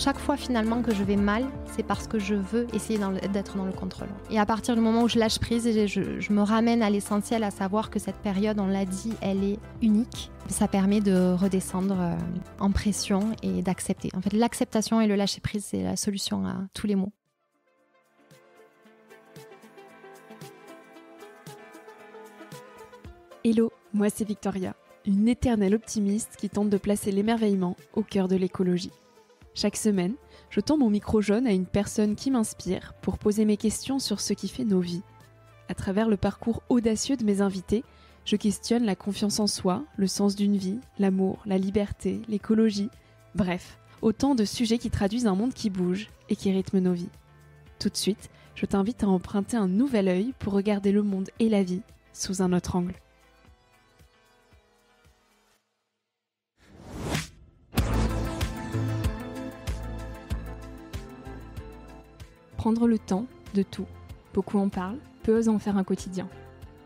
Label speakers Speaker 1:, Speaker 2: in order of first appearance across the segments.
Speaker 1: Chaque fois finalement que je vais mal, c'est parce que je veux essayer d'être dans, le contrôle. Et à partir du moment où je lâche prise, et je, je me ramène à l'essentiel, à savoir que cette période, on l'a dit, elle est unique. Ça permet de redescendre euh, en pression et d'accepter. En fait, l'acceptation et le lâcher prise, c'est la solution à tous les maux.
Speaker 2: Hello, moi c'est Victoria, une éternelle optimiste qui tente de placer l'émerveillement au cœur de l'écologie. Chaque semaine, je tends mon micro jaune à une personne qui m'inspire pour poser mes questions sur ce qui fait nos vies. À travers le parcours audacieux de mes invités, je questionne la confiance en soi, le sens d'une vie, l'amour, la liberté, l'écologie, bref, autant de sujets qui traduisent un monde qui bouge et qui rythme nos vies. Tout de suite, je t'invite à emprunter un nouvel œil pour regarder le monde et la vie sous un autre angle. Prendre le temps de tout. Beaucoup en parlent, peu osent en faire un quotidien.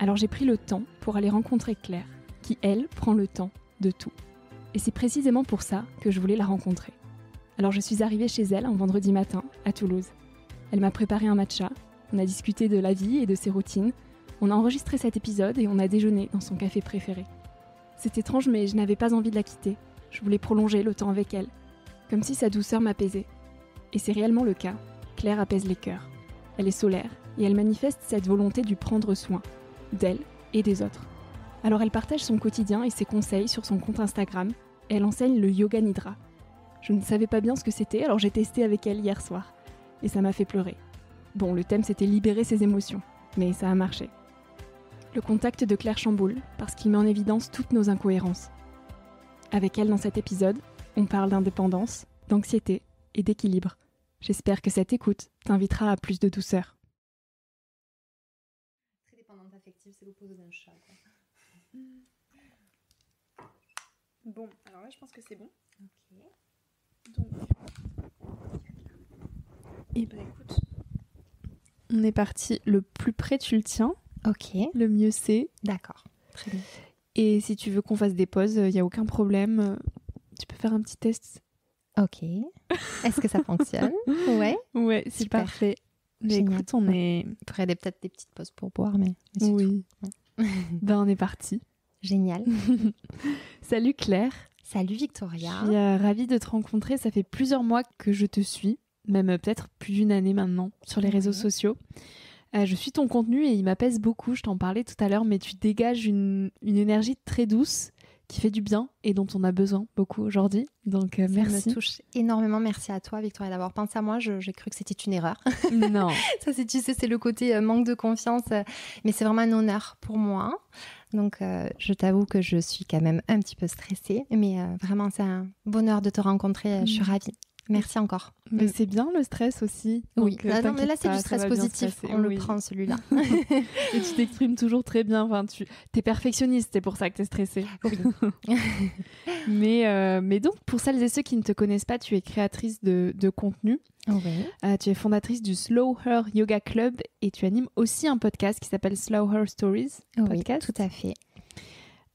Speaker 2: Alors j'ai pris le temps pour aller rencontrer Claire, qui elle prend le temps de tout. Et c'est précisément pour ça que je voulais la rencontrer. Alors je suis arrivée chez elle un vendredi matin, à Toulouse. Elle m'a préparé un matcha, on a discuté de la vie et de ses routines, on a enregistré cet épisode et on a déjeuné dans son café préféré. C'est étrange mais je n'avais pas envie de la quitter, je voulais prolonger le temps avec elle, comme si sa douceur m'apaisait. Et c'est réellement le cas, claire apaise les cœurs. Elle est solaire et elle manifeste cette volonté du prendre soin, d'elle et des autres. Alors elle partage son quotidien et ses conseils sur son compte Instagram et elle enseigne le yoga nidra. Je ne savais pas bien ce que c'était, alors j'ai testé avec elle hier soir et ça m'a fait pleurer. Bon, le thème c'était libérer ses émotions, mais ça a marché. Le contact de Claire Chamboul, parce qu'il met en évidence toutes nos incohérences. Avec elle dans cet épisode, on parle d'indépendance, d'anxiété et d'équilibre. J'espère que cette écoute t'invitera à plus de douceur.
Speaker 1: Très dépendante affective, chat.
Speaker 2: Bon, alors là, je pense que c'est bon. Ok. Donc. Et eh ben, écoute. On est parti. Le plus près tu le tiens. Ok. Le mieux c'est. D'accord. Très bien. Et si tu veux qu'on fasse des pauses, il euh, n'y a aucun problème. Euh, tu peux faire un petit test.
Speaker 1: Ok. Est-ce que ça fonctionne
Speaker 2: Ouais. Ouais, c'est parfait. Mais écoute, on est. pourrait peut-être des petites pauses pour boire, mais. oui. ben, on est parti. Génial. Salut Claire. Salut Victoria. Je suis euh, ravie de te rencontrer. Ça fait plusieurs mois que je te suis, même euh, peut-être plus d'une année maintenant, sur les réseaux sociaux. Euh, je suis ton contenu et il m'apaise beaucoup. Je t'en parlais tout à l'heure, mais tu dégages une, une énergie très douce qui fait du bien et dont on a besoin beaucoup aujourd'hui. Donc merci. Euh, ça me
Speaker 1: touche énormément. Merci à toi, Victoria, d'avoir pensé à moi. J'ai cru que c'était une erreur. Non. ça, c'est tu sais, c'est le côté euh, manque de confiance, euh, mais c'est vraiment un honneur pour moi. Donc, je t'avoue que je suis quand même un petit peu stressée, mais vraiment, c'est un bonheur de te rencontrer. Je suis mm. ravie. Merci encore. Mais c'est
Speaker 2: bien le stress aussi. Oui, euh, ah non, mais là c'est du stress positif. On le prend celui-là. et tu t'exprimes toujours très bien. Enfin, tu es perfectionniste, c'est pour ça que tu es stressée. mais, euh, mais donc, pour celles et ceux qui ne te connaissent pas, tu es créatrice de, contenu. Euh, tu es fondatrice du Slow Her Yoga Club et tu animes aussi un podcast qui s'appelle Slow Her Stories. Podcast. Oui, tout à fait.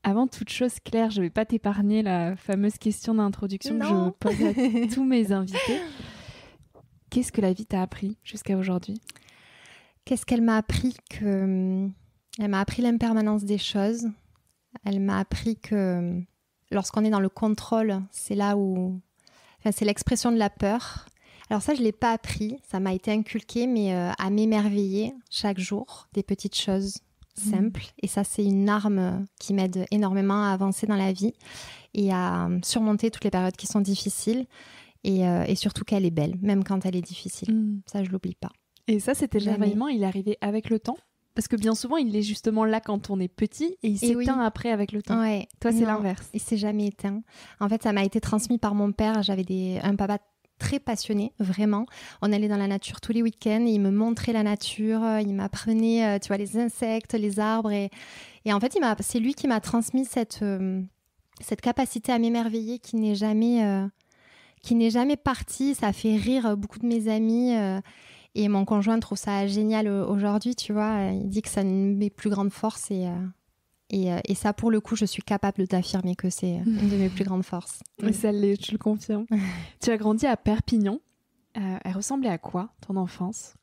Speaker 2: Avant toute chose, Claire, je ne vais pas t'épargner la fameuse question d'introduction que je pose à tous mes invités. Qu'est-ce que la vie t'a appris jusqu'à
Speaker 1: aujourd'hui Qu'est-ce qu'elle m'a appris que hmm, elle m'a appris l'impermanence des choses. Elle m'a appris que hmm, lorsqu'on est dans le contrôle, c'est là où c'est l'expression de la peur. Alors ça, je l'ai pas appris, ça m'a été inculqué, mais euh, à m'émerveiller chaque jour des petites choses, Mm. simple. Et ça, c'est une arme euh, qui m'aide énormément à avancer dans la vie et à euh, surmonter toutes les périodes qui sont difficiles. Et, euh, et surtout qu'elle est belle, même quand elle est difficile. Mm. Ça, je l'oublie pas.
Speaker 2: Et ça, c'était vraiment il arrivait avec le temps parce que bien souvent, il est justement là quand on est petit et il s'éteint après avec le temps. Toi, c'est l'inverse. Il s'est jamais éteint. En fait, ça m'a été transmis
Speaker 1: par mon père. J'avais des... un papa très passionné, vraiment. On allait dans la nature tous les week-ends, il me montrait la nature, euh, il m'apprenait, euh, tu vois, les insectes, les arbres. Et, en fait, c'est lui qui m'a transmis cette, euh, cette capacité à m'émerveiller qui n'est jamais, jamais partie. Ça fait rire beaucoup de mes amis. et mon conjoint trouve ça génial aujourd'hui, tu vois. Il dit que ça une plus grandes force et, euh, et, ça, pour le coup, je suis capable d'affirmer que c'est euh, une de mes plus grandes forces. Et ça
Speaker 2: l'est, je le confirme. tu as grandi à Perpignan. Euh, elle ressemblait à quoi, ton enfance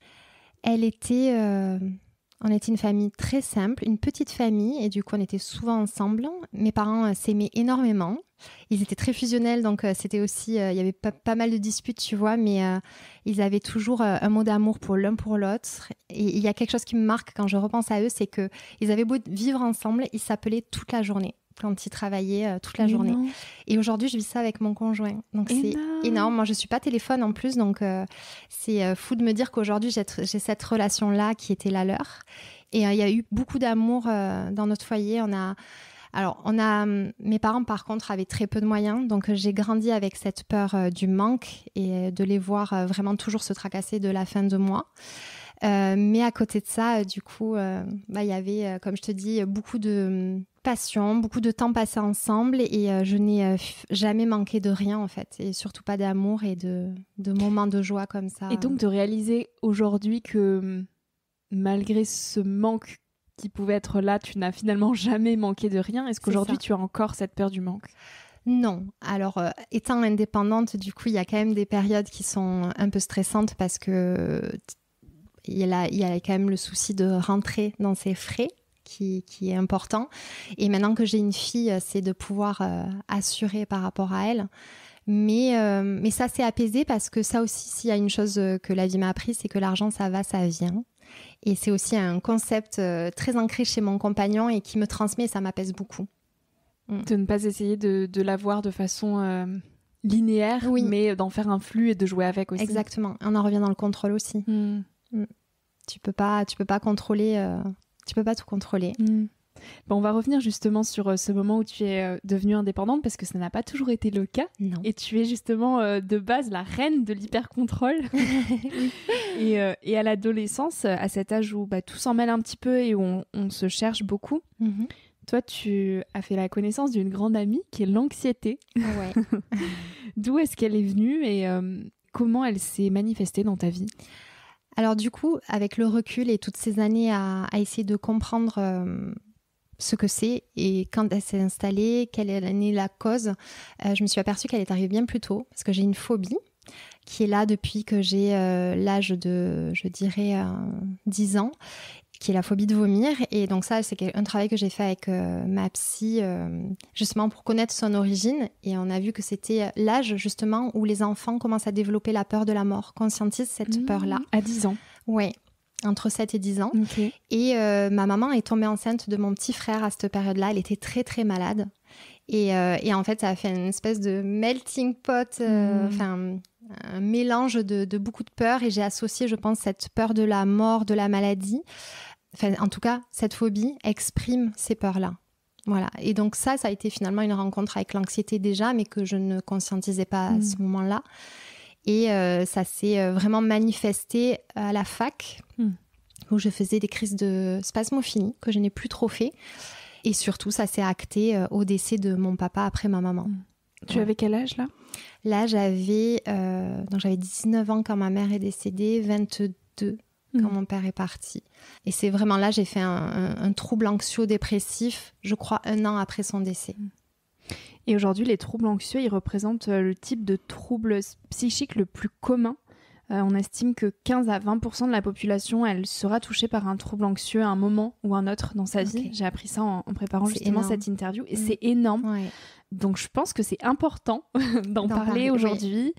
Speaker 1: Elle était on était une famille très simple, une petite famille, et du coup on était souvent ensemble. Mes parents euh, s'aimaient énormément. Ils étaient très fusionnels, donc euh, c'était aussi, euh, il y avait pas, pas, mal de disputes, tu vois, mais ils avaient toujours un mot d'amour pour l'un pour l'autre. Et il y a quelque chose qui me marque quand je repense à eux, c'est que avaient beau vivre ensemble, ils s'appelaient toute la journée quand ils travaillaient euh, toute la journée. Et aujourd'hui, je vis ça avec mon conjoint. Donc eh c'est ben. énorme. Moi, je suis pas téléphone en plus, donc euh, c'est euh, fou de me dire qu'aujourd'hui, j'ai cette relation-là qui était la leur. Et il y a eu beaucoup d'amour dans notre foyer. On a alors, on a, hum, mes parents, par contre, avaient très peu de moyens, donc j'ai grandi avec cette peur du manque et de les voir vraiment toujours se tracasser de la fin de mois. mais à côté de ça, du coup, bah, il y avait, comme je te dis, beaucoup de hum, passion, beaucoup de temps passé ensemble et euh, je n'ai euh, jamais manqué de rien
Speaker 2: en fait, et surtout pas d'amour et de,
Speaker 1: moments de joie comme ça. Et donc de
Speaker 2: réaliser aujourd'hui que mm, malgré ce manque qui pouvait être là, tu n'as finalement jamais manqué de rien. Est-ce qu'aujourd'hui tu as encore cette peur du manque non. Alors, euh, étant
Speaker 1: indépendante, du coup, il y a quand même des périodes qui sont un peu stressantes parce que il y, il y a quand même le souci de rentrer dans ses frais qui, est important. Et maintenant que j'ai une fille, euh, c'est de pouvoir euh, assurer par rapport à elle. Mais, euh, mais ça, c'est apaisé parce que ça aussi, s'il y a une chose que la vie m'a appris, c'est que l'argent, ça va, ça vient. Et c'est aussi un concept très ancré chez mon compagnon et qui me transmet, ça
Speaker 2: m'apaise beaucoup. Mm. De ne pas essayer de, l'avoir de façon linéaire, mais d'en faire un flux et de jouer avec aussi. Exactement.
Speaker 1: On en revient dans le contrôle aussi. Mm. Mm. Tu peux pas, tu peux pas contrôler tu peux pas tout
Speaker 2: contrôler. Mm. on va revenir justement sur euh, ce moment où tu es euh, devenue indépendante parce que ça n'a pas toujours été le cas. Et tu es justement euh, de base la reine de l'hyper-contrôle. et, à l'adolescence, à cet âge où bah, tout s'en mêle un petit peu et où on, se cherche beaucoup, mhm. toi tu as fait la connaissance d'une grande amie qui est l'anxiété. Ah ouais. D'où est-ce qu'elle est venue et comment elle s'est manifestée dans ta vie alors
Speaker 1: du coup, avec le recul et toutes ces années à, essayer de comprendre euh, ce que c'est et quand elle s'est installée, quelle est la cause, euh, je me suis aperçue qu'elle est arrivée bien plus tôt parce que j'ai une phobie qui est là depuis que j'ai euh, l'âge de, je dirais, 10 euh, ans, qui est la phobie de vomir. Et donc ça, c'est un travail que j'ai fait avec euh, ma psy, justement pour connaître son origine. Et on a vu que c'était l'âge, justement, où les enfants commencent à développer la peur de la mort, conscientisent cette mmh, peur-là. À 10 ans. Oui entre 7 et 10 ans. Et ma maman est tombée enceinte de mon petit frère à cette période-là. Elle était très très malade. Et, et, en fait, ça a fait une espèce de melting pot, mmh. enfin, un mélange de, beaucoup de peurs et j'ai associé, je pense, cette peur de la mort, de la maladie. en tout cas, cette phobie exprime ces peurs-là. Voilà. Et donc ça, ça a été finalement une rencontre avec l'anxiété déjà, mais que je ne conscientisais pas à mm. ce moment-là. Et euh, ça s'est euh, vraiment manifesté à la fac, mm. où je faisais des crises de spasmophilie, que je n'ai plus trop fait. Et surtout, ça s'est acté euh, au décès de mon papa après ma maman. Mm. Tu avais quel âge là Là, j'avais euh, donc j'avais 19 ans quand ma mère est décédée, 22 quand mhm. mon père est parti. Et c'est vraiment là, j'ai fait un, trouble anxio-dépressif,
Speaker 2: je crois, un an après son décès. Et aujourd'hui, les troubles anxieux, ils représentent euh, le type de trouble psychique le plus commun. Euh, on estime que 15 à 20 de la population, elle sera touchée par un trouble anxieux à un moment ou un autre dans sa vie. J'ai appris ça en, préparant justement cette interview et mm. c'est énorme. Donc je pense que c'est important d'en parler, aujourd'hui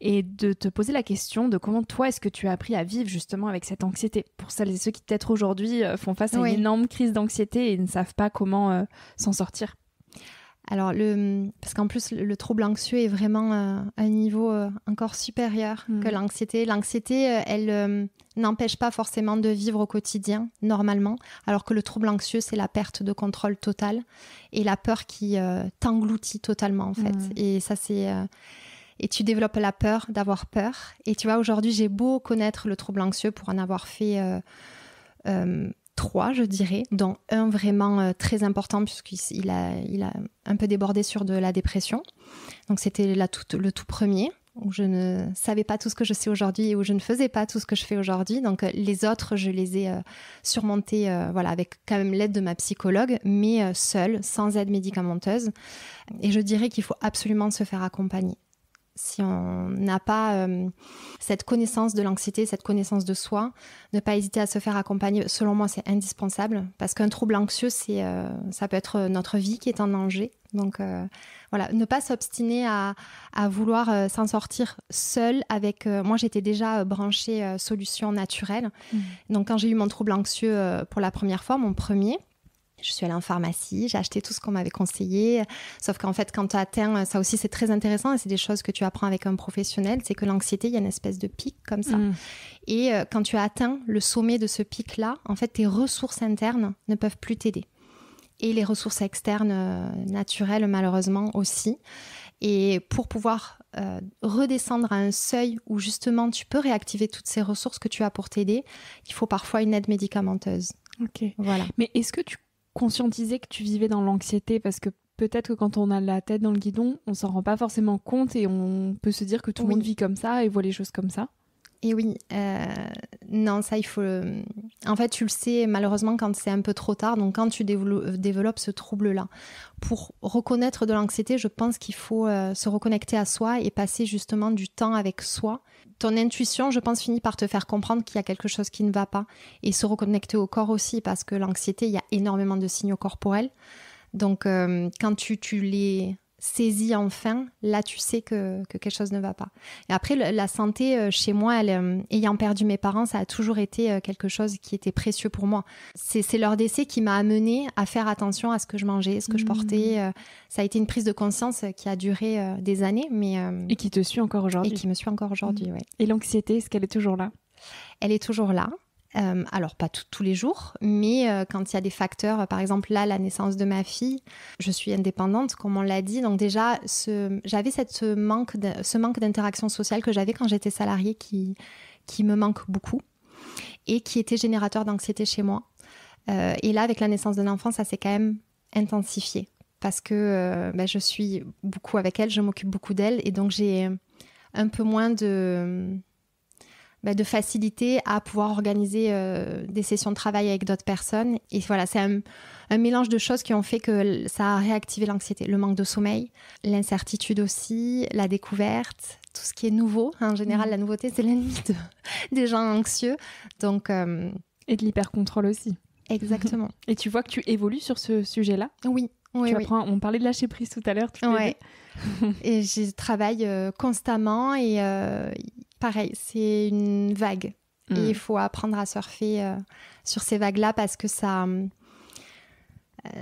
Speaker 2: et de te poser la question de comment toi est-ce que tu as appris à vivre justement avec cette anxiété pour celles et ceux qui peut-être aujourd'hui euh, font face à une énorme crise d'anxiété et ne savent pas comment euh, s'en sortir. Alors, le, parce qu'en plus, le, trouble anxieux est vraiment
Speaker 1: euh, à un niveau euh, encore supérieur mm. que l'anxiété. L'anxiété, euh, elle n'empêche pas forcément de vivre au quotidien, normalement, alors que le trouble anxieux, c'est la perte de contrôle total et la peur qui t'engloutit totalement, en fait. Mm. Et ça, c'est et tu développes la peur d'avoir peur. Et tu vois, aujourd'hui, j'ai beau connaître le trouble anxieux pour en avoir fait trois, je dirais, dont un vraiment euh, très important puisqu'il a, un peu débordé sur de la dépression. Donc c'était le tout premier où je ne savais pas tout ce que je sais aujourd'hui et où je ne faisais pas tout ce que je fais aujourd'hui. Donc euh, les autres, je les ai euh, surmontés voilà, avec quand même l'aide de ma psychologue, mais seule, sans aide médicamenteuse. Et je dirais qu'il faut absolument se faire accompagner si on n'a pas euh, cette connaissance de l'anxiété, cette connaissance de soi, ne pas hésiter à se faire accompagner, selon moi, c'est indispensable parce qu'un trouble anxieux, c'est, euh, ça peut être notre vie qui est en danger. Donc euh, voilà, ne pas s'obstiner à, vouloir s'en sortir seul avec... moi, j'étais déjà branchée solution naturelle. Mmh. Donc quand j'ai eu mon trouble anxieux pour la première fois, mon premier, je suis allée en pharmacie, j'ai acheté tout ce qu'on m'avait conseillé. Sauf qu'en fait, quand tu atteins, ça aussi c'est très intéressant et c'est des choses que tu apprends avec un professionnel, c'est que l'anxiété, il y a une espèce de pic comme ça. Mm. Et euh, quand tu as atteint le sommet de ce pic-là, en fait, tes ressources internes ne peuvent plus t'aider. Et les ressources externes, euh, naturelles, malheureusement aussi. Et pour pouvoir euh, redescendre à un seuil où justement tu peux réactiver toutes ces ressources que tu as pour t'aider,
Speaker 2: il faut parfois une aide médicamenteuse. Ok. Voilà. Mais est-ce que tu conscientiser que tu vivais dans l'anxiété Parce que peut-être que quand on a la tête dans le guidon, on s'en rend pas forcément compte et on peut se dire que tout le monde vit comme ça et voit les choses comme ça. Et oui, euh,
Speaker 1: non, ça il faut. En fait, tu le sais malheureusement quand c'est un peu trop tard, donc quand tu euh, développes ce trouble-là. Pour reconnaître de l'anxiété, je pense qu'il faut euh, se reconnecter à soi et passer justement du temps avec soi ton intuition, je pense, finit par te faire comprendre qu'il y a quelque chose qui ne va pas et se reconnecter au corps aussi parce que l'anxiété, il y a énormément de signaux corporels. Donc, euh, quand tu, tu les saisie enfin, là tu sais que, quelque chose ne va pas. Et après, la santé euh, chez moi, elle, euh, ayant perdu mes parents, ça a toujours été euh, quelque chose qui était précieux pour moi. C'est leur décès qui m'a amené à faire attention à ce que je mangeais, ce que je portais. Mmh. ça a été une prise de conscience qui a duré des années. mais Et qui te suit encore aujourd'hui. Et qui me suit encore aujourd'hui, mmh. Et l'anxiété, est-ce qu'elle est toujours là Elle est toujours là. Euh, alors pas tous les jours, mais euh, quand il y a des facteurs, par exemple là, la naissance de ma fille, je suis indépendante, comme on l'a dit. Donc déjà, ce, j'avais manque ce manque d'interaction sociale que j'avais quand j'étais salariée qui, me manque beaucoup et qui était générateur d'anxiété chez moi. Euh, et là, avec la naissance d'un enfant, ça s'est quand même intensifié parce que ben, je suis beaucoup avec elle, je m'occupe beaucoup d'elle et donc j'ai un peu moins de bah, de faciliter à pouvoir organiser euh, des sessions de travail avec d'autres personnes. Et voilà, c'est un, mélange de choses qui ont fait que ça a réactivé l'anxiété, le manque de sommeil, l'incertitude aussi, la découverte, tout ce qui est nouveau. En général, mm. la nouveauté, c'est l'ennemi de, des gens anxieux.
Speaker 2: Donc, euh, Et de l'hyper-contrôle aussi. Exactement. Et tu vois que tu évolues sur ce sujet-là Oui. on parlait de lâcher prise tout à l'heure. Ouais. et je travaille
Speaker 1: euh, constamment et pareil, c'est une vague. Et mm. il faut apprendre à surfer euh, sur ces vagues-là parce que ça. Euh,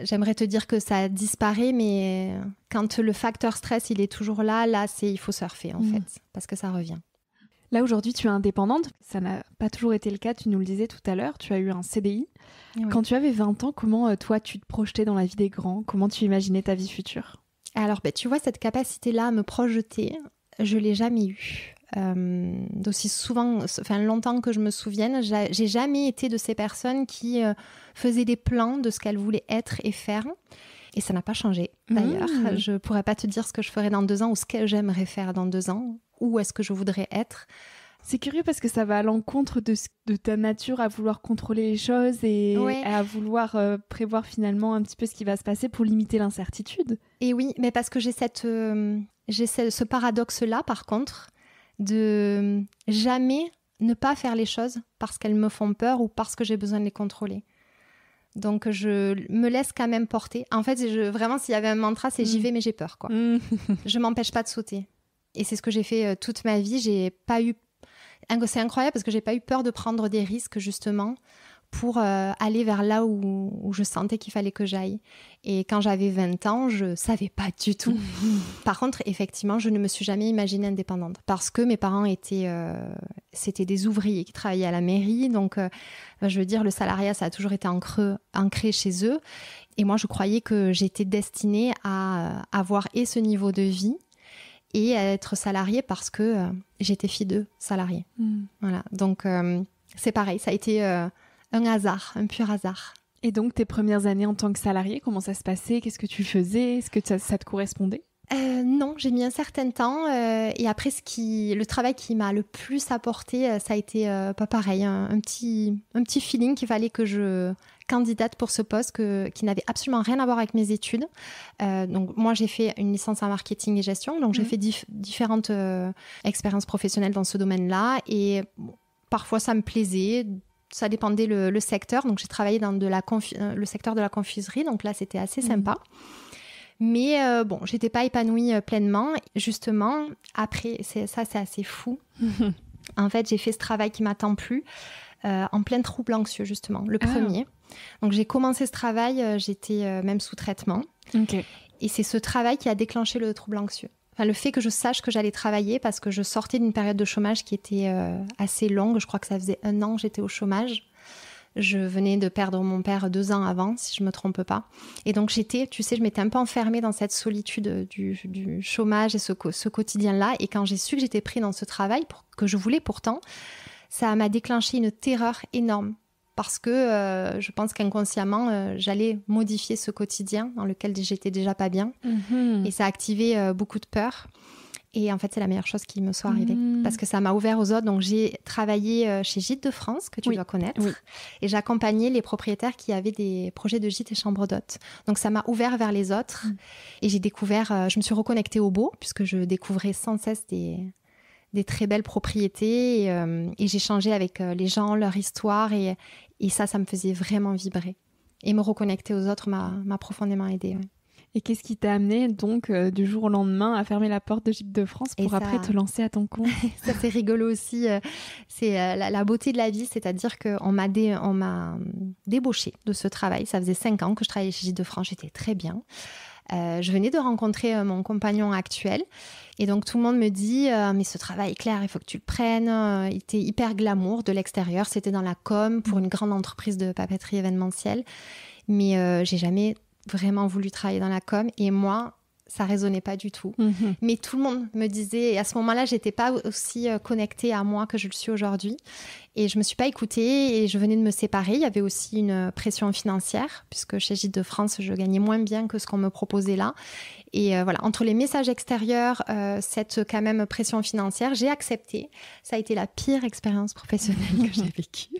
Speaker 1: j'aimerais te dire que ça disparaît, mais euh, quand le facteur stress il est toujours là, là c'est il faut
Speaker 2: surfer en mm. fait parce que ça revient. Là aujourd'hui tu es indépendante, ça n'a pas toujours été le cas. Tu nous le disais tout à l'heure, tu as eu un CDI. Eh quand tu avais 20 ans, comment toi tu te projetais dans la vie des grands Comment tu imaginais ta vie future Alors ben, tu vois cette capacité là à me projeter,
Speaker 1: je l'ai jamais eue d'aussi euh, souvent, enfin longtemps que je me souvienne, j'ai jamais été de ces personnes qui euh, faisaient des plans de ce qu'elles voulaient être et faire. Et ça n'a pas changé d'ailleurs. Je mmh. Je pourrais pas te dire ce que je ferais dans deux ans ou ce que j'aimerais faire
Speaker 2: dans deux ans ou est-ce que je voudrais être. C'est curieux parce que ça va à l'encontre de, ta nature à vouloir contrôler les choses et à vouloir euh, prévoir finalement un petit peu ce qui va se passer pour limiter l'incertitude.
Speaker 1: Et oui, mais parce que j'ai cette, ce paradoxe-là par contre, de euh, jamais ne pas faire les choses parce qu'elles me font peur ou parce que j'ai besoin de les contrôler. Donc je me laisse quand même porter. En fait, vraiment, s'il y avait un mantra, c'est j'y mm. vais mais j'ai peur. quoi. Mm. je m'empêche pas de sauter. Et c'est ce que j'ai fait euh, toute ma vie. J'ai pas eu... C'est incroyable parce que j'ai pas eu peur de prendre des risques, justement pour euh, aller vers là où, je sentais qu'il fallait que j'aille. Et quand j'avais 20 ans, je savais pas du tout. Par contre, effectivement, je ne me suis jamais imaginée indépendante parce que mes parents étaient, euh, c'était des ouvriers qui travaillaient à la mairie. Donc, euh, bah, je veux dire, le salariat, ça a toujours été ancré chez eux. Et moi, je croyais que j'étais destinée à avoir et ce niveau de vie et à être salariée parce que j'étais fille de salariée. Hmm. Voilà. Donc, c'est pareil.
Speaker 2: Ça a été un hasard, un pur hasard. Et donc tes premières années en tant que salarié, comment ça se passait Qu'est-ce que tu faisais Est-ce que ça, te correspondait
Speaker 1: euh, non, j'ai mis un certain temps euh, et après ce qui, le travail qui m'a le plus apporté, euh, ça a été pas pareil, un, petit, un petit feeling qu'il fallait que je candidate pour ce poste qui n'avait absolument rien à voir avec mes études. donc moi j'ai fait une licence en marketing et gestion, donc j'ai mmh. fait différentes expériences professionnelles dans ce domaine-là et parfois ça me plaisait, ça dépendait le, secteur. Donc j'ai travaillé dans de la euh, le secteur de la confiserie, donc là c'était assez mhm. sympa. Mais euh, bon, j'étais pas épanouie euh, pleinement. Justement, après, ça c'est assez fou. en fait, j'ai fait ce travail qui m'attend plus, en plein trouble anxieux justement, le ah. premier. Donc j'ai commencé ce travail, j'étais même sous traitement. Et c'est ce travail qui a déclenché le trouble anxieux le fait que je sache que j'allais travailler parce que je sortais d'une période de chômage qui était euh, assez longue. Je crois que ça faisait un an que j'étais au chômage. Je venais de perdre mon père deux ans avant, si je me trompe pas. Et donc j'étais, tu sais, je m'étais un peu enfermée dans cette solitude du, du chômage et ce, ce quotidien-là. Et quand j'ai su que j'étais pris dans ce travail pour, que je voulais pourtant, ça m'a déclenché une terreur énorme parce que euh, je pense qu'inconsciemment, euh, j'allais modifier ce quotidien dans lequel j'étais déjà pas bien. Mhm. Et ça a activé euh, beaucoup de peur. Et en fait, c'est la meilleure chose qui me soit arrivée mhm. parce que ça m'a ouvert aux autres. Donc, j'ai travaillé chez Gîtes de France, que tu dois connaître, et et j'accompagnais les propriétaires qui avaient des projets de gîtes et chambres d'hôtes. Donc, ça m'a ouvert vers les autres mm. et j'ai découvert, je me suis reconnectée au beau puisque je découvrais sans cesse des, très belles propriétés et, j'ai changé j'échangeais avec les gens, leur histoire et, et ça, ça me faisait vraiment vibrer. Et me reconnecter aux autres m'a profondément
Speaker 2: aidé. Et qu'est-ce qui t'a amené donc euh, du jour au lendemain à fermer la porte de gyp de France pour après te lancer à ton compte Ça c'est rigolo aussi. Euh, c'est euh, la, beauté de la vie, c'est-à-dire
Speaker 1: qu'on m'a m'a hum, débauché de ce travail. Ça faisait cinq ans que je travaillais chez gyp de France, j'étais très bien. Euh, je venais de rencontrer euh, mon compagnon actuel. Et donc tout le monde me dit euh, mais ce travail clair, il faut que tu le prennes. Il était hyper glamour de l'extérieur. C'était dans la com pour une grande entreprise de papeterie événementielle. Mais j'ai jamais vraiment voulu travailler dans la com. Et moi, ça résonnait pas du tout. Mhm. Mais tout le monde me disait, à ce moment-là, j'étais pas aussi euh, connectée à moi que je le suis aujourd'hui. Et je me suis pas écoutée et je venais de me séparer. Il y avait aussi une pression financière, puisque chez Gide de France, je gagnais moins bien que ce qu'on me proposait là. Et euh, voilà, entre les messages extérieurs, euh, cette quand même pression financière, j'ai accepté. Ça a été la pire expérience professionnelle que j'ai vécue.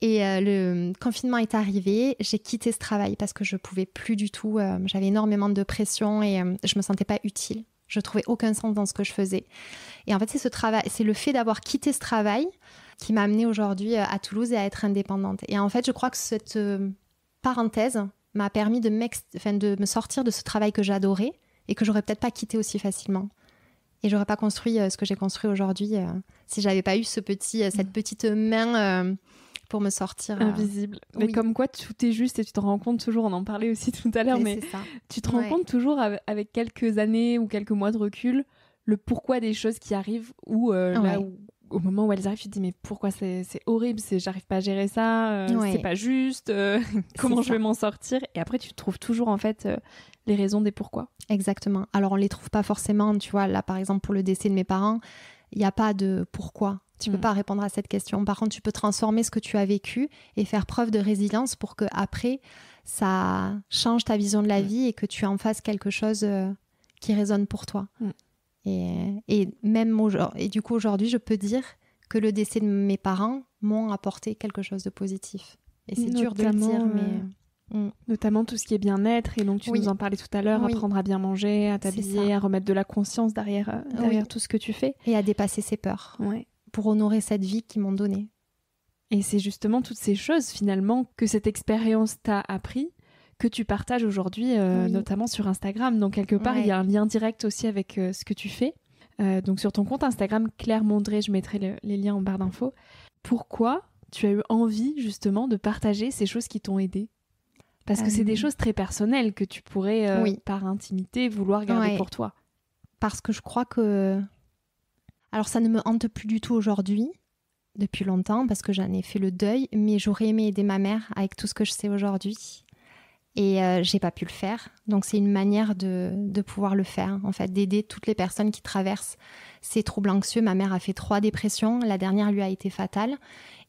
Speaker 1: Et euh, le confinement est arrivé, j'ai quitté ce travail parce que je pouvais plus du tout. J'avais énormément de pression et je me sentais pas utile. Je trouvais aucun sens dans ce que je faisais. Et en fait, c'est ce travail, c'est le fait d'avoir quitté ce travail qui m'a amenée aujourd'hui à Toulouse et à être indépendante. Et en fait, je crois que cette parenthèse m'a permis de, de me sortir de ce travail que j'adorais et que j'aurais peut-être pas quitté aussi facilement. Et j'aurais pas construit euh, ce que j'ai construit aujourd'hui euh, si j'avais pas eu ce petit, euh, cette mm. petite main
Speaker 2: pour me sortir. Invisible. Mais comme quoi tout est juste et tu te rends compte toujours, on en parlait aussi tout à l'heure, mais, tu te rends compte toujours avec quelques années ou quelques mois de recul le pourquoi des choses qui arrivent ou là où au moment où elles arrivent, tu te dis mais pourquoi c'est horrible, j'arrive pas à gérer ça, euh, c'est pas juste, euh, comment je vais m'en sortir Et après tu trouves toujours en fait euh, les raisons des pourquoi. Exactement. Alors on les trouve pas forcément, tu vois. Là par exemple pour le
Speaker 1: décès de mes parents, il n'y a pas de pourquoi. Tu peux mm. pas répondre à cette question. Par contre, tu peux transformer ce que tu as vécu et faire preuve de résilience pour que après ça change ta vision de la mm. vie et que tu en fasses quelque chose qui résonne pour toi. Mm. Et, même et du coup, aujourd'hui, je peux dire que le décès de mes parents m'ont apporté quelque chose de positif. Et c'est dur de le dire, mais.
Speaker 2: Euh, mm. notamment tout ce qui est bien-être, et donc tu nous en parlais tout à l'heure, apprendre à bien manger, à t'habiller, à remettre de la conscience euh, derrière, tout ce que tu fais. Et à dépasser ses peurs. Pour honorer cette vie qu'ils m'ont donnée. Et c'est justement toutes ces choses finalement que cette expérience t'a appris que tu partages aujourd'hui, euh, notamment sur Instagram. Donc quelque part, il y a un lien direct aussi avec euh, ce que tu fais. Euh, donc sur ton compte Instagram, Claire Mondré, je mettrai les liens en barre d'infos. Pourquoi tu as eu envie justement de partager ces choses qui t'ont aidé Parce que c'est des choses très personnelles que tu pourrais, par intimité, vouloir garder pour toi. Parce que je crois que...
Speaker 1: Alors ça ne me hante plus du tout aujourd'hui, depuis longtemps parce que j'en ai fait le deuil, mais j'aurais aimé aider ma mère avec tout ce que je sais aujourd'hui et euh, j'ai pas pu le faire. Donc c'est une manière de, de, pouvoir le faire, en fait, d'aider toutes les personnes qui traversent ces troubles anxieux. Ma mère a fait trois dépressions, la dernière lui a été fatale,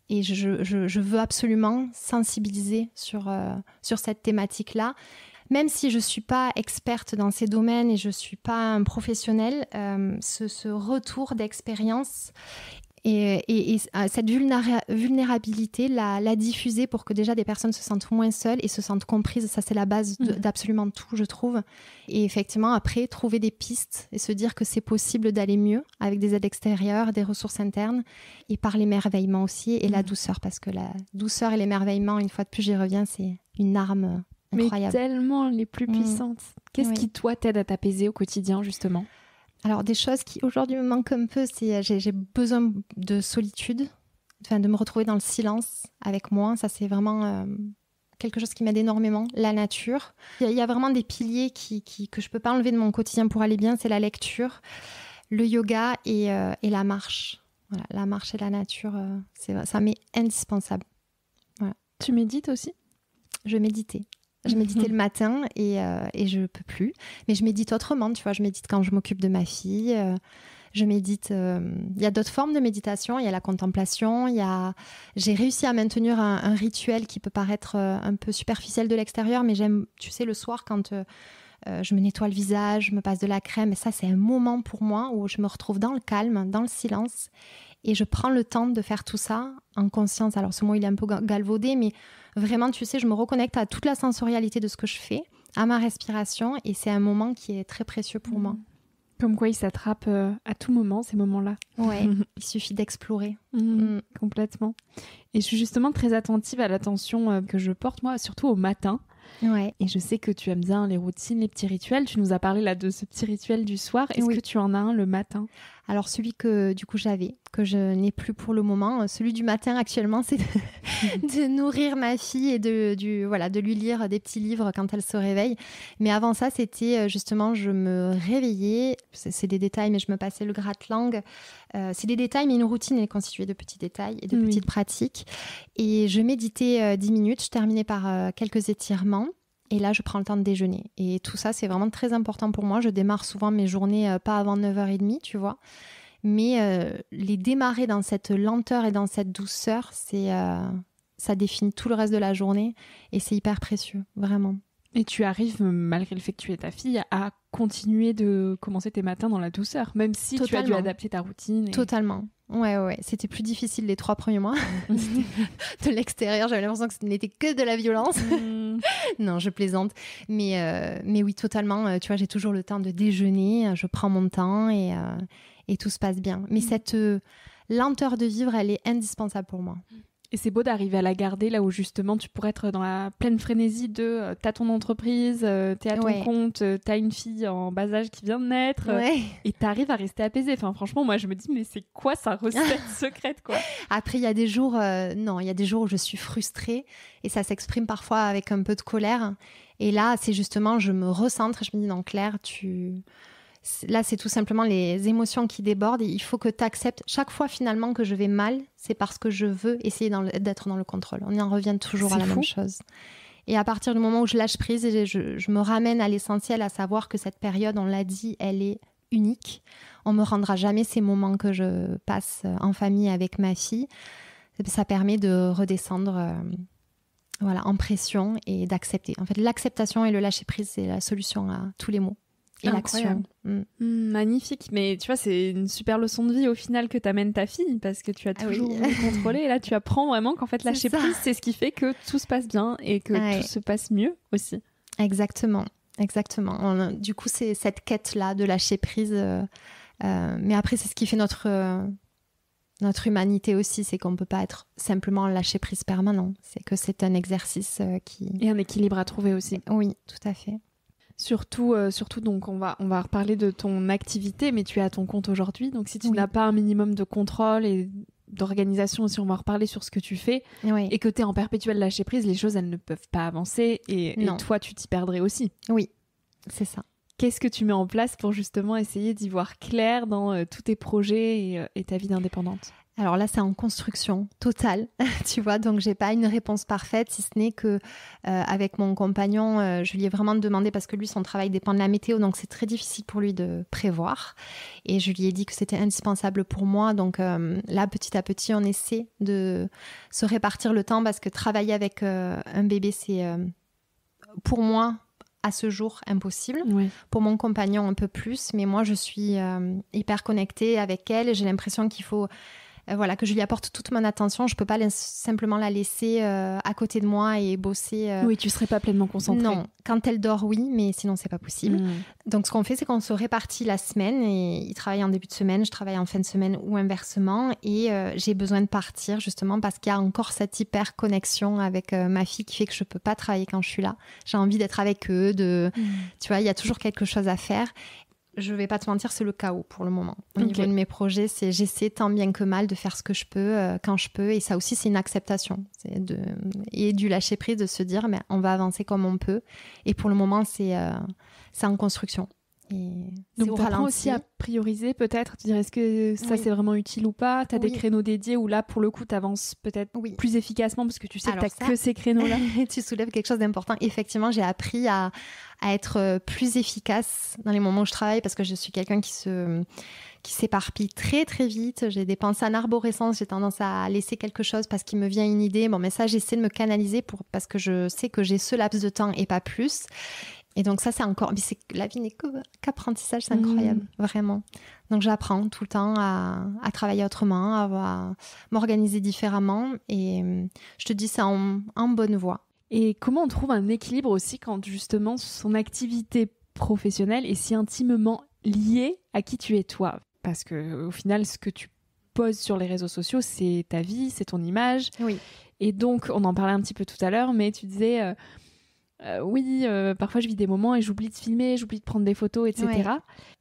Speaker 1: et je, je, veux absolument sensibiliser sur, euh, sur cette thématique-là. Même si je suis pas experte dans ces domaines et je suis pas un professionnel, euh, ce, ce, retour d'expérience et, euh, cette vulnérabilité, la, diffuser pour que déjà des personnes se sentent moins seules et se sentent comprises, ça c'est la base mm. d'absolument tout, je trouve. Et effectivement, après, trouver des pistes et se dire que c'est possible d'aller mieux avec des aides extérieures, des ressources internes et par l'émerveillement aussi et la mm. douceur, parce que la douceur et l'émerveillement, une fois de plus, j'y reviens, c'est une arme mais
Speaker 2: tellement les plus mm. puissantes. Qu'est-ce qui,
Speaker 1: toi, t'aide à t'apaiser au quotidien, justement alors, des choses qui aujourd'hui me manquent un peu, c'est euh, j'ai besoin de solitude, enfin, de me retrouver dans le silence avec moi. Ça, c'est vraiment euh, quelque chose qui m'aide énormément, la nature. Il y, a vraiment des piliers qui, que je peux pas enlever de mon quotidien pour aller bien, c'est la lecture, le yoga et, euh, la marche. Voilà, la marche et la nature, c'est ça m'est indispensable. Tu médites aussi Je méditais. Je mhm. méditais le matin et, je euh, et je peux plus. Mais je médite autrement, tu vois. Je médite quand je m'occupe de ma fille. Euh, je médite. Euh, il y a d'autres formes de méditation. Il y a la contemplation. Il y a. J'ai réussi à maintenir un, rituel qui peut paraître un peu superficiel de l'extérieur, mais j'aime. Tu sais, le soir quand. je me nettoie le visage, je me passe de la crème. Et ça, c'est un moment pour moi où je me retrouve dans le calme, dans le silence. Et je prends le temps de faire tout ça en conscience. Alors ce mot, il est un peu galvaudé, mais vraiment, tu sais, je me reconnecte à toute la sensorialité de ce que je fais, à ma respiration, et c'est un moment qui est très précieux pour moi. Mmh. Comme quoi, il s'attrape euh, à tout
Speaker 2: moment, ces moments-là. Ouais, il suffit d'explorer. Mmh, mmh. Complètement. Et je suis justement très attentive à l'attention euh, que je porte, moi, surtout au matin. Ouais. Et je sais que tu aimes bien les routines, les petits rituels. Tu nous as parlé là de ce petit rituel du soir. Est-ce que tu en as un le matin
Speaker 1: alors celui que du coup j'avais, que je n'ai plus pour le moment, euh, celui du matin actuellement, c'est de, nourrir ma fille et de, voilà, de lui lire des petits livres quand elle se réveille. Mais avant ça, c'était euh, justement, je me réveillais, c'est des détails, mais je me passais le gratte-langue. Euh, c'est des détails, mais une routine est constituée de petits détails et de petites pratiques. Et je méditais dix 10 minutes, je terminais par quelques étirements. Et là, je prends le temps de déjeuner. Et tout ça, c'est vraiment très important pour moi. Je démarre souvent mes journées euh, pas avant 9h30, tu vois. Mais euh, les démarrer dans cette lenteur et dans cette douceur, c'est euh,
Speaker 2: ça définit tout le reste de la journée. Et c'est hyper précieux, vraiment. Et tu arrives, malgré le fait que tu es ta fille, à continuer de commencer tes matins dans la douceur, même si tu as dû adapter ta routine. Totalement.
Speaker 1: Ouais, ouais, c'était plus difficile les trois premiers
Speaker 2: mois. de
Speaker 1: l'extérieur, j'avais l'impression que ce n'était que de la violence. Mm. non, je plaisante. Mais, euh, oui, totalement. Euh, tu vois, j'ai toujours le temps de déjeuner, euh, je prends mon temps et,
Speaker 2: tout se passe bien. Mais mm. cette lenteur de vivre, elle est indispensable pour moi. Mm. Et c'est beau d'arriver à la garder là où justement tu pourrais être dans la pleine frénésie de euh, t'as ton entreprise, euh, t'es à ton compte, euh, t'as une fille en bas âge qui vient de naître ouais. et t'arrives à rester apaisée. Enfin franchement moi je me dis mais c'est quoi sa recette secrète quoi Après il y a des jours non il y a des
Speaker 1: jours où je suis frustrée et ça s'exprime parfois avec un peu de colère et là c'est justement je me recentre je me dis non Claire tu Là, c'est tout simplement les émotions qui débordent. il faut que tu acceptes. Chaque fois, finalement, que je vais mal, c'est parce que je veux essayer d'être dans le contrôle. On y en revient toujours à la même chose. Et à partir du moment où je lâche prise, et je, me ramène à l'essentiel, à savoir que cette période, on l'a dit, elle est unique. On me rendra jamais ces moments que je passe en famille avec ma fille. Ça permet de redescendre euh, voilà, en pression et d'accepter. En fait, l'acceptation et le lâcher prise, c'est la solution à tous les maux et mm.
Speaker 2: mm, magnifique, mais tu vois, c'est une super leçon de vie au final que t'amènes ta fille parce que tu as ah toujours contrôlé et là tu apprends vraiment qu'en fait lâcher prise, c'est ce qui fait que tout se passe bien et que tout se
Speaker 1: passe mieux aussi. Exactement, exactement. du coup, c'est cette quête-là de lâcher prise, euh, euh, mais après, c'est ce qui fait notre, euh, notre humanité aussi, c'est qu'on peut pas être simplement lâcher prise permanent, c'est que c'est un exercice qui...
Speaker 2: Et un équilibre à trouver aussi. Oui, tout à fait. Euh, surtout, donc on va on reparler de ton activité, mais tu es à ton compte aujourd'hui, donc si tu n'as pas un minimum de contrôle et d'organisation aussi, on va reparler sur ce que tu fais et que tu es en perpétuel lâcher prise, les choses elles ne peuvent pas avancer et, toi tu t'y perdrais aussi. Oui, c'est ça. Qu'est-ce que tu mets en place pour justement essayer d'y voir clair dans euh, tous tes projets et euh, ta vie d'indépendante alors là, c'est en
Speaker 1: construction
Speaker 2: totale, tu vois.
Speaker 1: Donc, j'ai pas une réponse parfaite, si ce n'est que euh, avec mon compagnon, euh, je lui ai vraiment demandé parce que lui, son travail dépend de la météo, donc c'est très difficile pour lui de prévoir. Et je lui ai dit que c'était indispensable pour moi. Donc euh, là, petit à petit, on essaie de se répartir le temps parce que travailler avec un bébé, c'est pour moi à ce jour impossible. Pour mon compagnon, un peu plus, mais moi, je suis hyper connectée avec elle. J'ai l'impression qu'il faut euh, voilà, que je lui apporte toute mon attention. Je ne peux pas simplement la laisser euh, à côté de moi et bosser. Euh. Oui, tu serais
Speaker 2: pas pleinement concentrée. Non,
Speaker 1: quand elle dort, oui, mais sinon c'est pas possible. Hmm. Donc ce qu'on fait, c'est qu'on se répartit la semaine et il travaille en début de semaine, je travaille en fin de semaine ou inversement. Et j'ai besoin de partir justement parce qu'il y a encore cette hyper connexion avec ma fille qui fait que je ne peux pas travailler quand je suis là. J'ai envie d'être avec eux, de, hmm. tu vois, il y a toujours quelque chose à faire je vais pas te mentir, c'est le chaos pour le moment. Au niveau de mes projets, c'est j'essaie tant bien que mal de faire ce que je peux euh, quand je peux, et ça aussi c'est une acceptation, de et du lâcher prise, de se dire mais on va avancer comme on peut. Et pour le moment, c'est euh, c'est en construction. Et Donc, tu apprends aussi à
Speaker 2: prioriser peut-être, dire est-ce que ça c'est vraiment utile ou pas Tu as des créneaux dédiés où là, pour le coup, tu avances peut-être plus efficacement parce que tu sais que tu ça... que ces créneaux-là. tu soulèves quelque chose d'important. Effectivement, j'ai appris à,
Speaker 1: à être euh, plus efficace dans les moments où je travaille parce que je suis quelqu'un qui se qui s'éparpille très très vite. J'ai des pensées en arborescence, j'ai tendance à laisser quelque chose parce qu'il me vient une idée. Bon, mais ça, j'essaie de me canaliser pour parce que je sais que j'ai ce laps de temps et pas plus. Et donc ça, c'est encore... Mais La vie n'est qu'apprentissage, c'est incroyable, mm. vraiment. Donc j'apprends tout le temps à, à travailler autrement, à, m'organiser différemment. Et euh,
Speaker 2: je te dis, ça en, bonne voie. Et comment on trouve un équilibre aussi quand justement son activité professionnelle est si intimement liée à qui tu es toi Parce que au final, ce que tu poses sur les réseaux sociaux, c'est ta vie, c'est ton image. Oui. Et donc, on en parlait un petit peu tout à l'heure, mais tu disais... Euh, euh, oui, euh, parfois je vis des moments et j'oublie de filmer, j'oublie de prendre des photos, etc.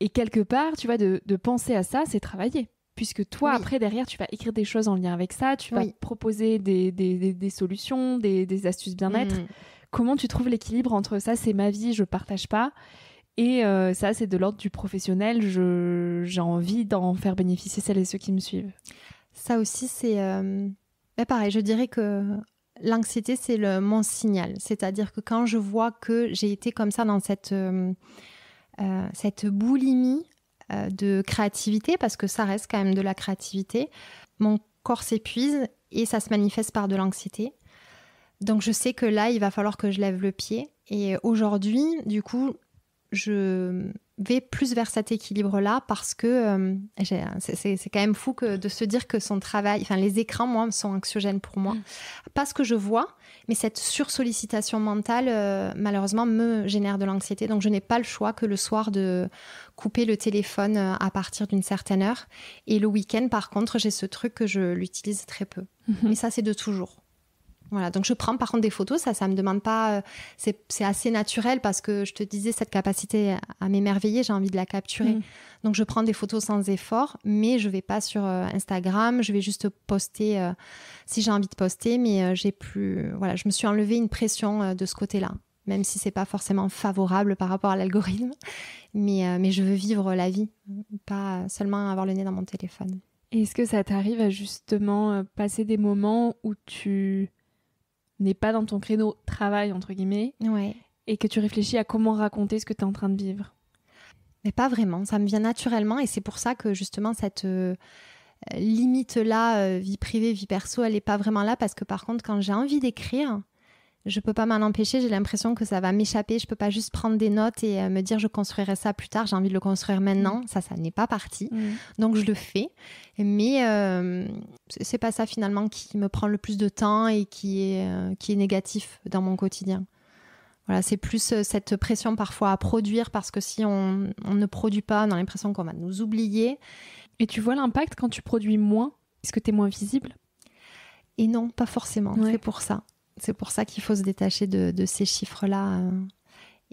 Speaker 2: Et quelque part, tu vois, de, penser à ça, c'est travailler. Puisque toi, après, derrière, tu vas écrire des choses en lien avec ça, tu vas proposer des, solutions, des, astuces bien-être. Mm. Comment tu trouves l'équilibre entre ça, c'est ma vie, je ne partage pas, et euh, ça, c'est de l'ordre du professionnel, j'ai envie d'en faire bénéficier celles et ceux qui me suivent. Ça aussi, c'est... Bah, pareil, je dirais que
Speaker 1: l'anxiété, c'est le, mon signal. C'est-à-dire que quand je vois que j'ai été comme ça dans cette, euh, euh, cette boulimie euh, de créativité, parce que ça reste quand même de la créativité, mon corps s'épuise et ça se manifeste par de l'anxiété. Donc je sais que là, il va falloir que je lève le pied. Et aujourd'hui, du coup, je, vais plus vers cet équilibre-là parce que euh, c'est quand même fou que de se dire que son travail, enfin les écrans, moi, sont anxiogènes pour moi. Parce mm. Pas ce que je vois, mais cette sursollicitation mentale, euh, malheureusement, me génère de l'anxiété. Donc je n'ai pas le choix que le soir de couper le téléphone euh, à partir d'une certaine heure. Et le week-end, par contre, j'ai ce truc que je l'utilise très peu. Mm-hmm. Mais ça, c'est de toujours. Voilà, donc je prends par contre des photos, ça, ça me demande pas. Euh, c'est, assez naturel parce que je te disais, cette capacité à, m'émerveiller, j'ai envie de la capturer. Mm. Donc je prends des photos sans effort, mais je vais pas sur euh, Instagram, je vais juste poster euh, si j'ai envie de poster, mais j'ai plus. Voilà, je me suis enlevé une pression de ce côté-là, même si c'est pas forcément favorable par rapport à l'algorithme. Mais, mais je veux vivre la vie, pas seulement avoir le nez dans mon téléphone.
Speaker 2: Est-ce que ça t'arrive à justement passer des moments où tu n'est pas dans ton créneau travail, entre guillemets, et que tu réfléchis à comment raconter ce que tu es en train de vivre Mais pas vraiment, ça me vient naturellement et c'est pour ça que justement
Speaker 1: cette euh, limite-là, euh, vie privée, vie perso, elle n'est pas vraiment là parce que par contre, quand j'ai envie d'écrire, je peux pas m'en empêcher, j'ai l'impression que ça va m'échapper, je peux pas juste prendre des notes et euh, me dire je construirai ça plus tard, j'ai envie de le construire maintenant, mm. ça ça n'est pas parti. Mm. Donc je le fais, mais euh, c'est pas ça finalement qui me prend le plus de temps et qui est euh, qui est négatif dans mon quotidien. Voilà, c'est plus euh, cette pression parfois à produire parce que si on, ne produit pas, on a l'impression qu'on va nous oublier. Et tu vois l'impact quand tu produis moins Est-ce que tu es moins visible Et non, pas forcément, c'est pour ça. C'est pour ça qu'il faut se détacher de, ces chiffres-là. Euh,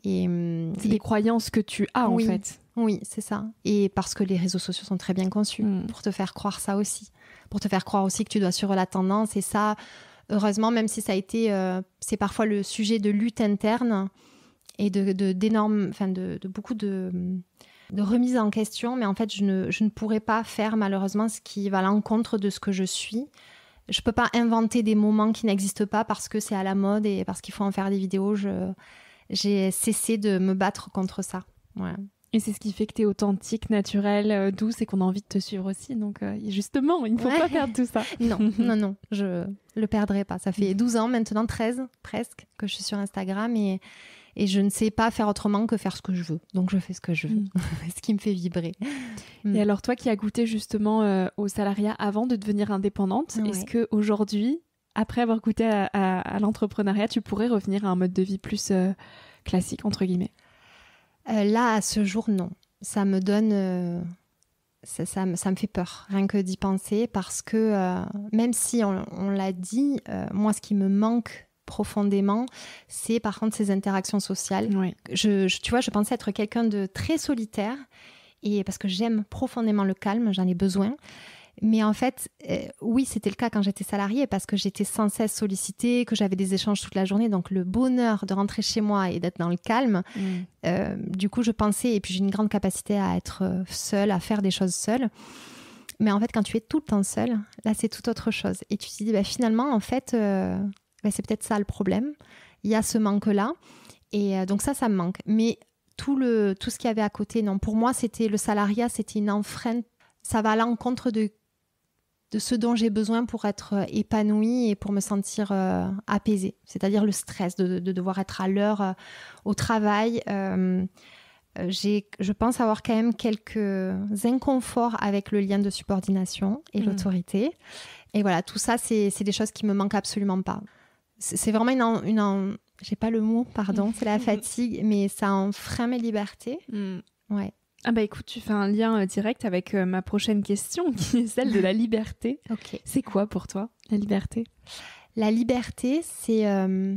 Speaker 1: et, hum, c'est des croyances que tu as en fait. Oui, c'est ça. Et parce que les réseaux sociaux sont très bien conçus hmm. pour te faire croire ça aussi, pour te faire croire aussi que tu dois suivre la tendance. Et ça, heureusement, même si ça a été, euh, c'est parfois le sujet de lutte interne et de d'énormes, enfin de, beaucoup de remises en question, mais en fait, je ne, je ne pourrais pas faire malheureusement ce qui va à l'encontre de ce que je suis je peux pas inventer des moments qui n'existent pas parce que c'est à la mode et parce qu'il faut en faire des vidéos. J'ai cessé de me
Speaker 2: battre contre ça. Et c'est ce qui fait que tu es authentique, naturelle, euh, douce et qu'on a envie de te suivre aussi. Donc euh, justement, il ne faut pas perdre tout ça. Non, non, non,
Speaker 1: je le perdrai pas. Ça fait 12 mm. ans maintenant, 13 presque, que je suis sur Instagram et, et je ne sais pas faire autrement que faire ce que je veux. Donc je fais ce que je veux, mm. ce
Speaker 2: qui me fait vibrer. Et mm. alors toi qui as goûté justement euh, au salariat avant de devenir indépendante, est-ce que aujourd'hui, après avoir goûté à, l'entrepreneuriat, tu pourrais revenir à un mode de vie plus euh, classique entre guillemets euh, Là, à ce jour, non. Ça me donne ça, me
Speaker 1: fait peur, rien que d'y penser, parce que même si on, l'a dit, moi ce qui me manque profondément, c'est par contre ces interactions sociales. Je, tu vois, je pensais être quelqu'un de très solitaire et parce que j'aime profondément le calme, j'en ai besoin. Mais en fait, euh, oui, c'était le cas quand j'étais salariée parce que j'étais sans cesse sollicitée, que j'avais des échanges toute la journée. Donc le bonheur de rentrer chez moi et d'être dans le calme, mm. euh, du coup, je pensais, et puis j'ai une grande capacité à être euh, seule, à faire des choses seule. Mais en fait, quand tu es tout le temps seule, là, c'est tout autre chose. Et tu te dis, bah, finalement, en fait, c'est peut-être ça le problème. Il y a ce manque-là. Et euh, donc ça, ça me manque. Mais tout, le, tout ce qu'il y avait à côté, non, pour moi, c'était le salariat, c'était une enfreinte. Ça va à l'encontre de, de ce dont j'ai besoin pour être euh, épanouie et pour me sentir apaisé. Euh, apaisée. C'est-à-dire le stress de, devoir être à l'heure au travail. je pense avoir quand même quelques inconforts avec le lien de subordination et mmh. l'autorité. Et voilà, tout ça, c'est des choses qui me manquent absolument pas c'est vraiment une, une j'ai pas le mot, pardon, c'est la fatigue, mais ça en
Speaker 2: freine mes libertés. Mm. Ouais. Ah bah écoute, tu fais un lien euh, direct avec euh, ma prochaine question, qui est celle de la liberté. C'est quoi pour toi la liberté La
Speaker 1: liberté, c'est euh,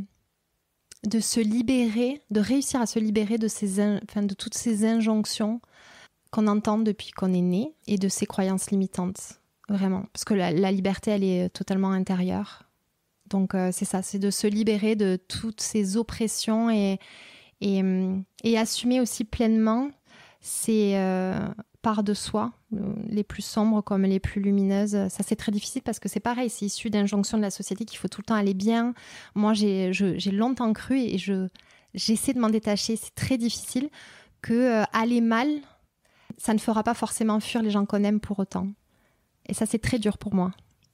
Speaker 1: de se libérer, de réussir à se libérer de ces, de toutes ces injonctions qu'on entend depuis qu'on est né et de ces croyances limitantes, vraiment, parce que la liberté, elle est totalement intérieure. Donc euh, c'est ça, c'est de se libérer de toutes ces oppressions et, et, euh, assumer aussi pleinement ces euh, parts de soi, les plus sombres comme les plus lumineuses. Ça c'est très difficile parce que c'est pareil, c'est issu d'injonctions de la société qu'il faut tout le temps aller bien. Moi j'ai longtemps cru et je j'essaie de m'en détacher, c'est très difficile, que aller mal, ça ne fera pas forcément fuir les gens qu'on aime pour autant. Et ça c'est très dur pour moi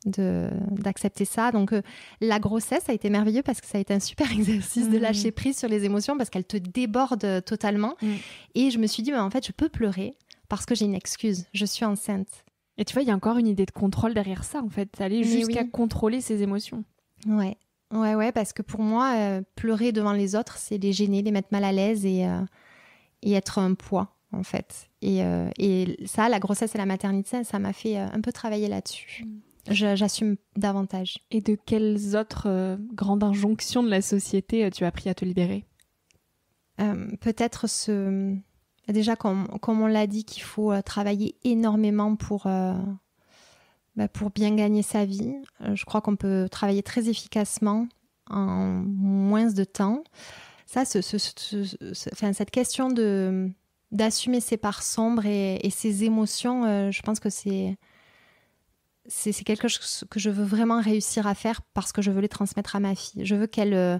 Speaker 1: de d'accepter ça. Donc euh, la grossesse a été merveilleux parce que ça a été un super exercice de lâcher mmh. prise sur les émotions parce qu'elles te débordent euh, totalement. Mmh. Et je me suis dit, en fait, je peux pleurer parce que j'ai une excuse. Je suis enceinte. Et tu vois, il y a
Speaker 2: encore une idée de contrôle derrière ça, en fait, aller jusqu'à contrôler ses émotions.
Speaker 1: Ouais, ouais, ouais, parce que pour moi, euh, pleurer devant les autres, c'est les gêner, les mettre mal à l'aise et, et être un poids en fait. Et, et, ça, la grossesse et la maternité, ça
Speaker 2: m'a fait un peu travailler là-dessus. Mmh j'assume davantage. Et de quelles autres euh, grandes injonctions de la société euh, tu as appris à te libérer euh, Peut-être
Speaker 1: ce... Déjà, comme, on l'a dit, qu'il faut travailler énormément pour, bah, pour bien gagner sa vie. je crois qu'on peut travailler très efficacement en moins de temps. Ça, cette question de d'assumer ses parts sombres et ses émotions, je pense que c'est c'est quelque chose que je veux vraiment réussir à faire parce que je veux les transmettre à ma fille. Je veux qu'elle euh,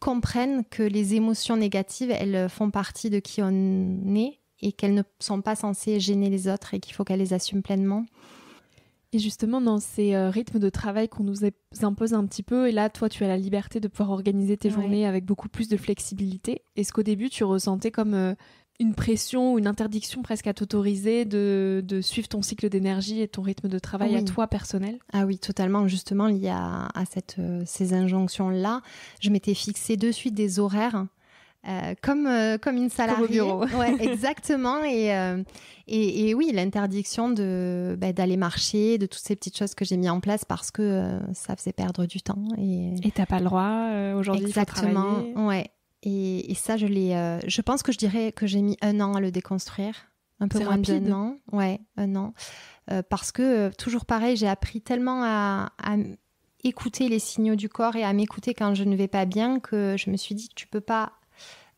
Speaker 1: comprenne que les émotions négatives, elles euh, font partie de qui on est et qu'elles ne sont pas censées gêner les autres et qu'il faut qu'elle les assume
Speaker 2: pleinement. Et justement, dans ces euh, rythmes de travail qu'on nous impose un petit peu, et là, toi, tu as la liberté de pouvoir organiser tes journées avec beaucoup plus de flexibilité. Est-ce qu'au début, tu ressentais comme une pression ou une interdiction presque à t'autoriser de, de, suivre ton cycle d'énergie et ton rythme de travail ah à toi personnel
Speaker 1: Ah oui, totalement. Justement, lié à, euh, ces injonctions-là, je m'étais fixé de suite des horaires. Euh, euh, comme une salariée au bureau exactement et, oui l'interdiction de bah, d'aller marcher de toutes ces petites choses que j'ai mis en place parce que ça faisait perdre du temps et et t'as pas le droit aujourd'hui exactement ouais et, ça, je l'ai. Euh, je pense que je dirais que j'ai mis un an à le déconstruire, un peu moins Ouais, un an. Euh, parce que euh, toujours pareil, j'ai appris tellement à, écouter les signaux du corps et à m'écouter quand je ne vais pas bien que je me suis dit tu peux pas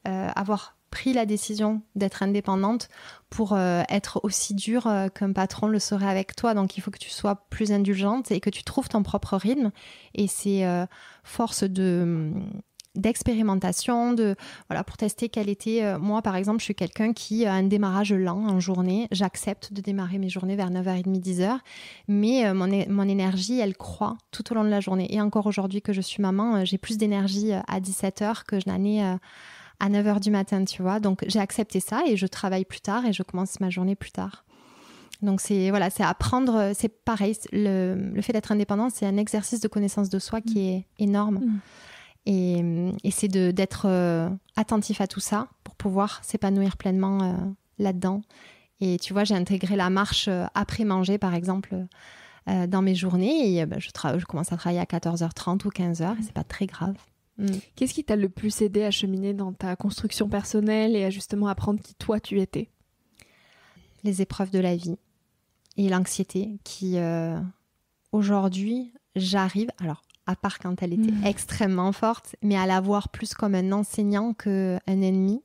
Speaker 1: avoir pris la décision d'être indépendante pour être aussi dur qu'un patron le serait avec toi. Donc il faut que tu sois plus indulgente et que tu trouves ton propre rythme. Et c'est force de d'expérimentation, de voilà pour tester quelle était. Euh, moi, par exemple, je suis quelqu'un qui a un démarrage lent en journée. J'accepte de démarrer mes journées vers 9h30, 10h, mais euh, mon, énergie, elle croît tout au long de la journée. Et encore aujourd'hui que je suis maman, euh, j'ai plus d'énergie à 17h que je n'en ai à 9h du matin, tu vois. Donc j'ai accepté ça et je travaille plus tard et je commence ma journée plus tard. Donc c'est voilà, c'est apprendre, c'est pareil. Le, fait d'être indépendant, c'est un exercice de connaissance de soi qui mm. est énorme. Mm. Euh, et, c'est d'être euh, attentif à tout ça pour pouvoir s'épanouir pleinement euh, là-dedans. Et tu vois, j'ai intégré la marche après manger, par exemple, dans mes journées. Et, ben, je, je, commence à travailler à 14h30 ou 15h,
Speaker 2: et c'est pas très grave. Mm. Qu'est-ce qui t'a le plus aidé à cheminer dans ta construction personnelle et à justement apprendre qui toi tu étais Les épreuves de la vie et
Speaker 1: l'anxiété qui, aujourd'hui, j'arrive. Alors, à part quand elle était hmm. extrêmement forte, mais à la voir plus comme un enseignant qu'un ennemi.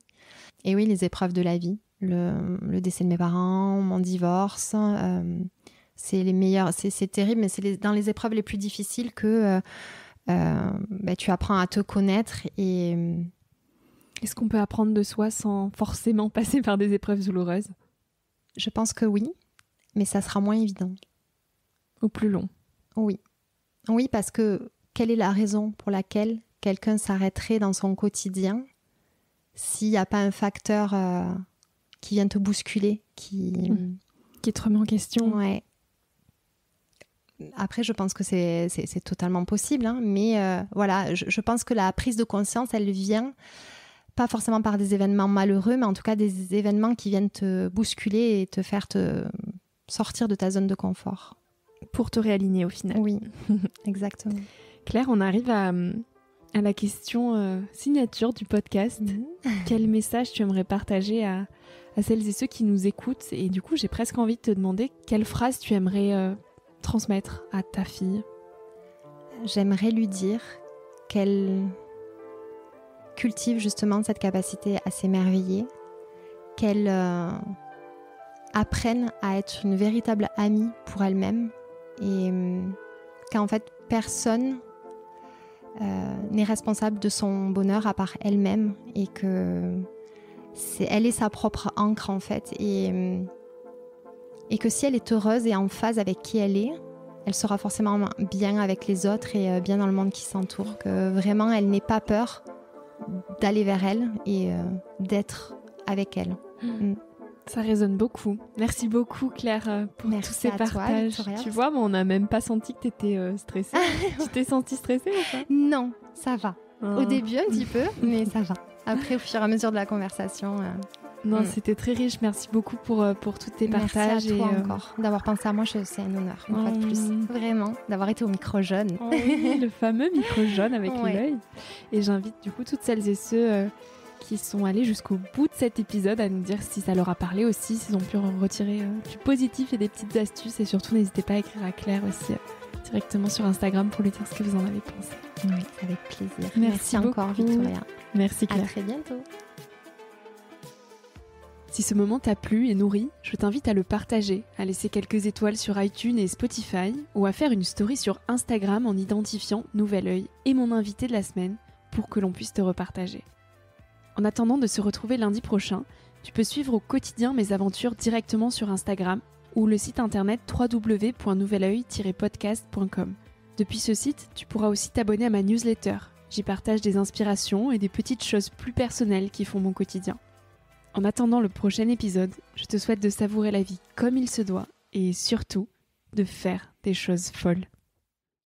Speaker 1: Et oui, les épreuves de la vie, le, décès de mes parents, mon divorce, euh, c'est les meilleurs, c'est terrible, mais c'est dans les épreuves les plus difficiles que euh, euh, bah, tu apprends à te connaître et... Est-ce qu'on peut apprendre de soi sans forcément passer par des épreuves douloureuses Je pense que oui, mais ça sera moins évident. Ou plus long Oui. Oui, parce que quelle est la raison pour laquelle quelqu'un s'arrêterait dans son quotidien s'il n'y a pas un facteur euh, qui vient te bousculer, qui... qui te remet en question. Après, je pense que c'est totalement possible, hein, mais euh, voilà, je, je, pense que la prise de conscience, elle vient pas forcément par des événements malheureux, mais en tout cas des événements qui viennent te bousculer et te faire te sortir de ta
Speaker 2: zone de confort. Pour te réaligner au final. Oui, exactement. Claire, on arrive à, la question euh, signature du podcast. Mhm. Quel message tu aimerais partager à, celles et ceux qui nous écoutent Et du coup, j'ai presque envie de te demander quelle phrase tu aimerais euh, transmettre à ta fille. J'aimerais lui dire
Speaker 1: qu'elle cultive justement cette capacité à s'émerveiller, qu'elle euh, apprenne à être une véritable amie pour elle-même et hum, qu'en fait personne euh, n'est responsable de son bonheur à part elle-même et que c'est elle est sa propre encre en fait et euh, et que si elle est heureuse et en phase avec qui elle est, elle sera forcément bien avec les autres et euh, bien dans le monde qui s'entoure. Que vraiment, elle n'ait pas peur d'aller vers elle et d'être
Speaker 2: avec elle. Hmm. Hmm. Ça résonne beaucoup. Merci beaucoup Claire euh, pour tous ces partages. tu vois, on n'a même pas senti que tu étais euh, stressée. tu t'es sentie stressée ou pas
Speaker 1: Non, ça va. Au hein. début un petit peu, mais ça va. Après, au fur et à mesure de la conversation. Euh, non, mm. c'était très riche. Merci beaucoup pour, pour tous tes partages. Merci à d'avoir pensé à
Speaker 2: moi. C'est un honneur, une de plus. Mm. Vraiment, d'avoir été au micro jeune oh le fameux micro jeune avec l'œil. Et j'invite du coup toutes celles et ceux qui sont allés jusqu'au bout de cet épisode à nous dire si ça leur a parlé aussi, s'ils ont pu en retirer euh, du positif et des petites astuces. Et surtout, n'hésitez pas à écrire à Claire aussi euh, directement sur Instagram pour lui dire ce que vous en avez pensé. Oui, avec plaisir. Merci, encore, Victoria. Merci Claire. À très bientôt. Si ce moment t'a plu et nourri, je t'invite à le partager, à laisser quelques étoiles sur iTunes et Spotify, ou à faire une story sur Instagram en identifiant Nouvel Oeil et mon invité de la semaine pour que l'on puisse te repartager. En attendant de se retrouver lundi prochain, tu peux suivre au quotidien mes aventures directement sur Instagram ou le site internet www.nouveloeil-podcast.com. Depuis ce site, tu pourras aussi t'abonner à ma newsletter. J'y partage des inspirations et des petites choses plus personnelles qui font mon quotidien. En attendant le prochain épisode, je te souhaite de savourer la vie comme il se doit et surtout de faire des choses folles.